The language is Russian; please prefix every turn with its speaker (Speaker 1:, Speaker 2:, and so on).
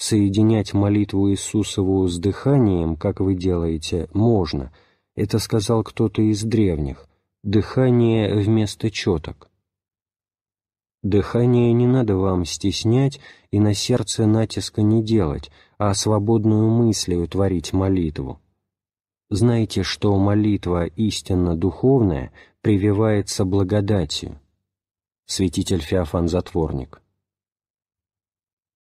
Speaker 1: соединять молитву Иисусову с дыханием, как вы делаете, можно. Это сказал кто-то из древних. Дыхание вместо четок. Дыхание не надо вам стеснять и на сердце натиска не делать, а свободную мыслью творить молитву. Знайте, что молитва истинно духовная прививается благодатью. Святитель Феофан Затворник